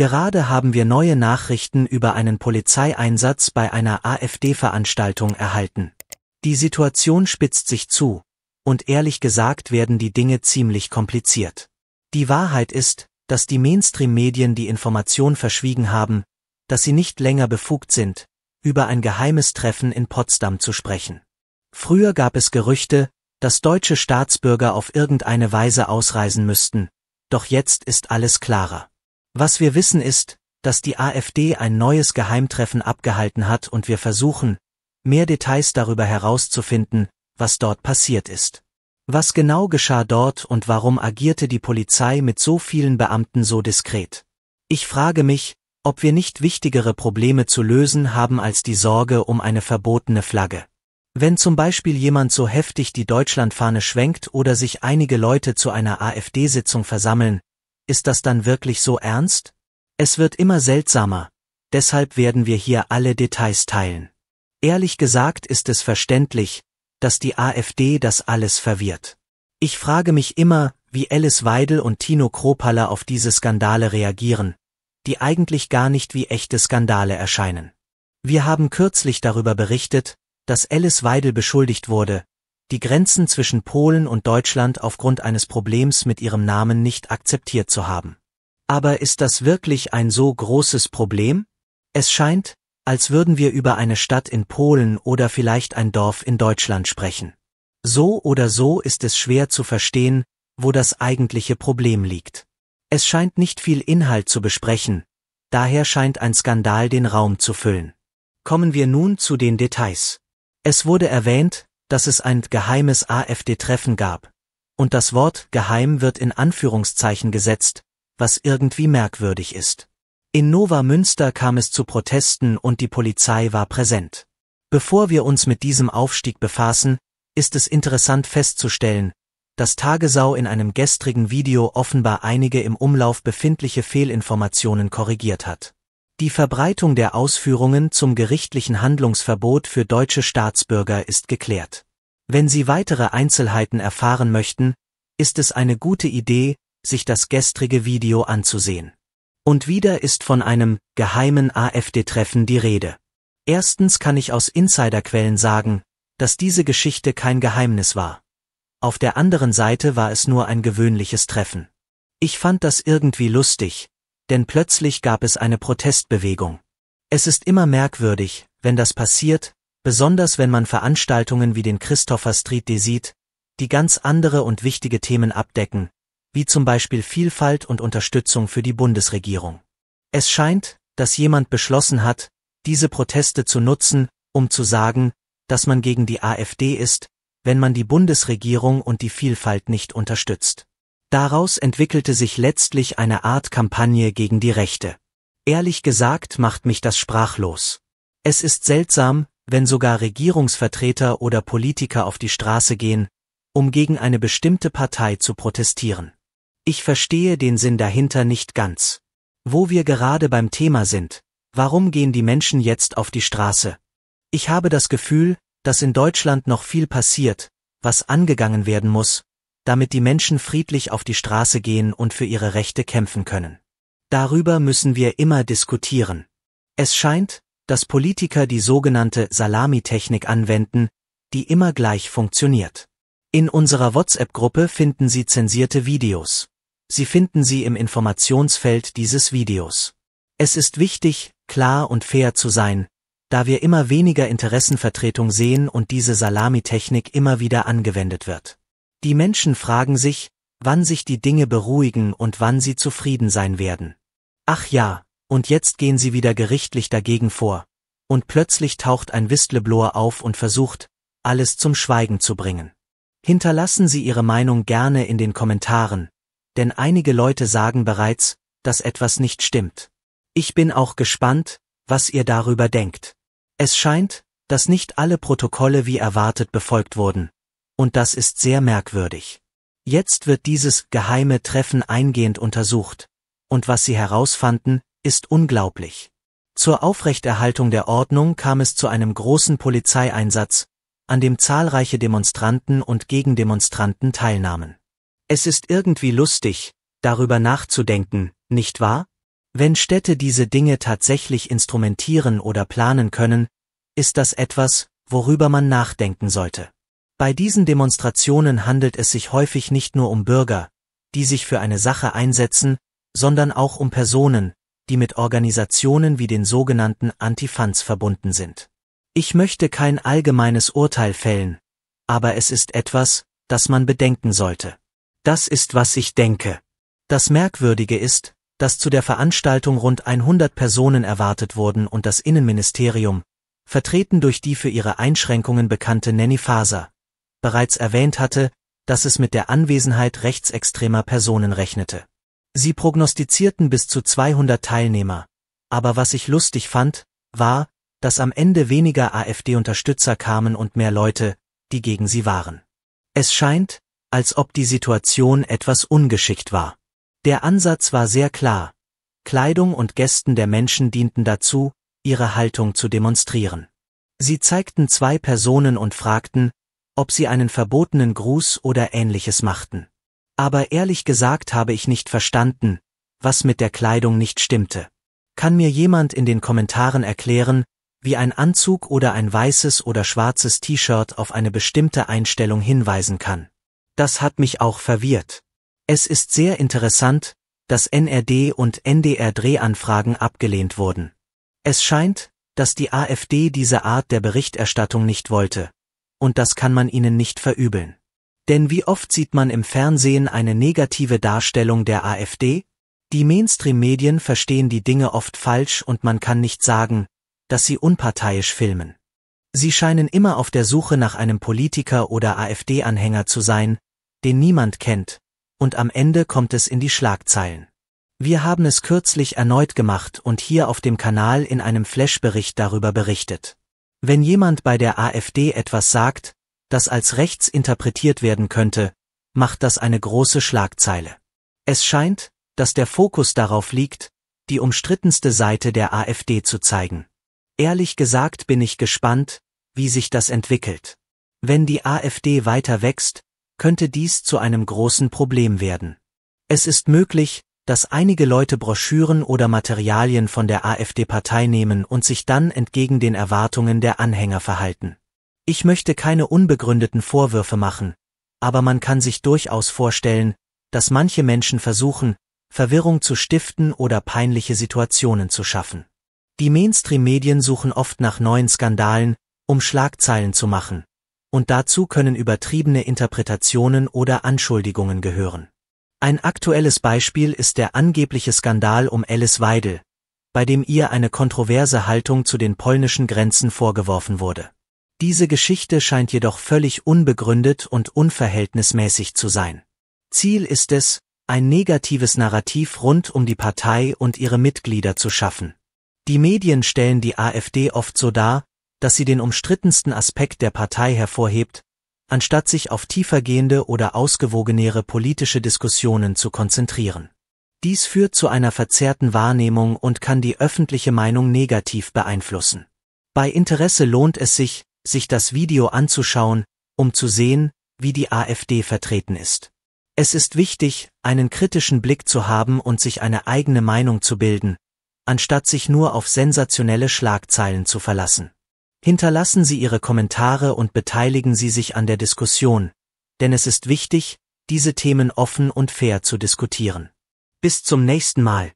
Gerade haben wir neue Nachrichten über einen Polizeieinsatz bei einer AfD-Veranstaltung erhalten. Die Situation spitzt sich zu, und ehrlich gesagt werden die Dinge ziemlich kompliziert. Die Wahrheit ist, dass die Mainstream-Medien die Information verschwiegen haben, dass sie nicht länger befugt sind, über ein geheimes Treffen in Potsdam zu sprechen. Früher gab es Gerüchte, dass deutsche Staatsbürger auf irgendeine Weise ausreisen müssten, doch jetzt ist alles klarer. Was wir wissen ist, dass die AfD ein neues Geheimtreffen abgehalten hat und wir versuchen, mehr Details darüber herauszufinden, was dort passiert ist. Was genau geschah dort und warum agierte die Polizei mit so vielen Beamten so diskret? Ich frage mich, ob wir nicht wichtigere Probleme zu lösen haben als die Sorge um eine verbotene Flagge. Wenn zum Beispiel jemand so heftig die Deutschlandfahne schwenkt oder sich einige Leute zu einer AfD-Sitzung versammeln, ist das dann wirklich so ernst? Es wird immer seltsamer, deshalb werden wir hier alle Details teilen. Ehrlich gesagt ist es verständlich, dass die AfD das alles verwirrt. Ich frage mich immer, wie Alice Weidel und Tino Kropalla auf diese Skandale reagieren, die eigentlich gar nicht wie echte Skandale erscheinen. Wir haben kürzlich darüber berichtet, dass Alice Weidel beschuldigt wurde, die Grenzen zwischen Polen und Deutschland aufgrund eines Problems mit ihrem Namen nicht akzeptiert zu haben. Aber ist das wirklich ein so großes Problem? Es scheint, als würden wir über eine Stadt in Polen oder vielleicht ein Dorf in Deutschland sprechen. So oder so ist es schwer zu verstehen, wo das eigentliche Problem liegt. Es scheint nicht viel Inhalt zu besprechen, daher scheint ein Skandal den Raum zu füllen. Kommen wir nun zu den Details. Es wurde erwähnt, dass es ein geheimes AfD-Treffen gab. Und das Wort geheim wird in Anführungszeichen gesetzt, was irgendwie merkwürdig ist. In Nova Münster kam es zu Protesten und die Polizei war präsent. Bevor wir uns mit diesem Aufstieg befassen, ist es interessant festzustellen, dass Tagesau in einem gestrigen Video offenbar einige im Umlauf befindliche Fehlinformationen korrigiert hat. Die Verbreitung der Ausführungen zum gerichtlichen Handlungsverbot für deutsche Staatsbürger ist geklärt. Wenn Sie weitere Einzelheiten erfahren möchten, ist es eine gute Idee, sich das gestrige Video anzusehen. Und wieder ist von einem geheimen AfD-Treffen die Rede. Erstens kann ich aus Insiderquellen sagen, dass diese Geschichte kein Geheimnis war. Auf der anderen Seite war es nur ein gewöhnliches Treffen. Ich fand das irgendwie lustig, denn plötzlich gab es eine Protestbewegung. Es ist immer merkwürdig, wenn das passiert, besonders wenn man Veranstaltungen wie den Christopher Street Day sieht, die ganz andere und wichtige Themen abdecken, wie zum Beispiel Vielfalt und Unterstützung für die Bundesregierung. Es scheint, dass jemand beschlossen hat, diese Proteste zu nutzen, um zu sagen, dass man gegen die AfD ist, wenn man die Bundesregierung und die Vielfalt nicht unterstützt. Daraus entwickelte sich letztlich eine Art Kampagne gegen die Rechte. Ehrlich gesagt macht mich das sprachlos. Es ist seltsam, wenn sogar Regierungsvertreter oder Politiker auf die Straße gehen, um gegen eine bestimmte Partei zu protestieren. Ich verstehe den Sinn dahinter nicht ganz. Wo wir gerade beim Thema sind, warum gehen die Menschen jetzt auf die Straße? Ich habe das Gefühl, dass in Deutschland noch viel passiert, was angegangen werden muss, damit die Menschen friedlich auf die Straße gehen und für ihre Rechte kämpfen können. Darüber müssen wir immer diskutieren. Es scheint, dass Politiker die sogenannte Salamitechnik anwenden, die immer gleich funktioniert. In unserer WhatsApp-Gruppe finden Sie zensierte Videos. Sie finden sie im Informationsfeld dieses Videos. Es ist wichtig, klar und fair zu sein, da wir immer weniger Interessenvertretung sehen und diese Salamitechnik immer wieder angewendet wird. Die Menschen fragen sich, wann sich die Dinge beruhigen und wann sie zufrieden sein werden. Ach ja, und jetzt gehen sie wieder gerichtlich dagegen vor. Und plötzlich taucht ein Whistleblower auf und versucht, alles zum Schweigen zu bringen. Hinterlassen Sie Ihre Meinung gerne in den Kommentaren, denn einige Leute sagen bereits, dass etwas nicht stimmt. Ich bin auch gespannt, was ihr darüber denkt. Es scheint, dass nicht alle Protokolle wie erwartet befolgt wurden und das ist sehr merkwürdig. Jetzt wird dieses geheime Treffen eingehend untersucht, und was sie herausfanden, ist unglaublich. Zur Aufrechterhaltung der Ordnung kam es zu einem großen Polizeieinsatz, an dem zahlreiche Demonstranten und Gegendemonstranten teilnahmen. Es ist irgendwie lustig, darüber nachzudenken, nicht wahr? Wenn Städte diese Dinge tatsächlich instrumentieren oder planen können, ist das etwas, worüber man nachdenken sollte. Bei diesen Demonstrationen handelt es sich häufig nicht nur um Bürger, die sich für eine Sache einsetzen, sondern auch um Personen, die mit Organisationen wie den sogenannten Antifans verbunden sind. Ich möchte kein allgemeines Urteil fällen, aber es ist etwas, das man bedenken sollte. Das ist, was ich denke. Das Merkwürdige ist, dass zu der Veranstaltung rund 100 Personen erwartet wurden und das Innenministerium, vertreten durch die für ihre Einschränkungen bekannte Nanny Faser, bereits erwähnt hatte, dass es mit der Anwesenheit rechtsextremer Personen rechnete. Sie prognostizierten bis zu 200 Teilnehmer, aber was ich lustig fand, war, dass am Ende weniger AfD-Unterstützer kamen und mehr Leute, die gegen sie waren. Es scheint, als ob die Situation etwas ungeschickt war. Der Ansatz war sehr klar. Kleidung und Gästen der Menschen dienten dazu, ihre Haltung zu demonstrieren. Sie zeigten zwei Personen und fragten, ob sie einen verbotenen Gruß oder ähnliches machten. Aber ehrlich gesagt habe ich nicht verstanden, was mit der Kleidung nicht stimmte. Kann mir jemand in den Kommentaren erklären, wie ein Anzug oder ein weißes oder schwarzes T-Shirt auf eine bestimmte Einstellung hinweisen kann? Das hat mich auch verwirrt. Es ist sehr interessant, dass NRD und NDR Drehanfragen abgelehnt wurden. Es scheint, dass die AfD diese Art der Berichterstattung nicht wollte, und das kann man ihnen nicht verübeln. Denn wie oft sieht man im Fernsehen eine negative Darstellung der AfD? Die Mainstream-Medien verstehen die Dinge oft falsch und man kann nicht sagen, dass sie unparteiisch filmen. Sie scheinen immer auf der Suche nach einem Politiker oder AfD-Anhänger zu sein, den niemand kennt, und am Ende kommt es in die Schlagzeilen. Wir haben es kürzlich erneut gemacht und hier auf dem Kanal in einem Flash-Bericht darüber berichtet. Wenn jemand bei der AfD etwas sagt, das als rechts interpretiert werden könnte, macht das eine große Schlagzeile. Es scheint, dass der Fokus darauf liegt, die umstrittenste Seite der AfD zu zeigen. Ehrlich gesagt bin ich gespannt, wie sich das entwickelt. Wenn die AfD weiter wächst, könnte dies zu einem großen Problem werden. Es ist möglich, dass einige Leute Broschüren oder Materialien von der AfD-Partei nehmen und sich dann entgegen den Erwartungen der Anhänger verhalten. Ich möchte keine unbegründeten Vorwürfe machen, aber man kann sich durchaus vorstellen, dass manche Menschen versuchen, Verwirrung zu stiften oder peinliche Situationen zu schaffen. Die Mainstream-Medien suchen oft nach neuen Skandalen, um Schlagzeilen zu machen, und dazu können übertriebene Interpretationen oder Anschuldigungen gehören. Ein aktuelles Beispiel ist der angebliche Skandal um Alice Weidel, bei dem ihr eine kontroverse Haltung zu den polnischen Grenzen vorgeworfen wurde. Diese Geschichte scheint jedoch völlig unbegründet und unverhältnismäßig zu sein. Ziel ist es, ein negatives Narrativ rund um die Partei und ihre Mitglieder zu schaffen. Die Medien stellen die AfD oft so dar, dass sie den umstrittensten Aspekt der Partei hervorhebt, anstatt sich auf tiefergehende oder ausgewogenere politische Diskussionen zu konzentrieren. Dies führt zu einer verzerrten Wahrnehmung und kann die öffentliche Meinung negativ beeinflussen. Bei Interesse lohnt es sich, sich das Video anzuschauen, um zu sehen, wie die AfD vertreten ist. Es ist wichtig, einen kritischen Blick zu haben und sich eine eigene Meinung zu bilden, anstatt sich nur auf sensationelle Schlagzeilen zu verlassen. Hinterlassen Sie Ihre Kommentare und beteiligen Sie sich an der Diskussion, denn es ist wichtig, diese Themen offen und fair zu diskutieren. Bis zum nächsten Mal.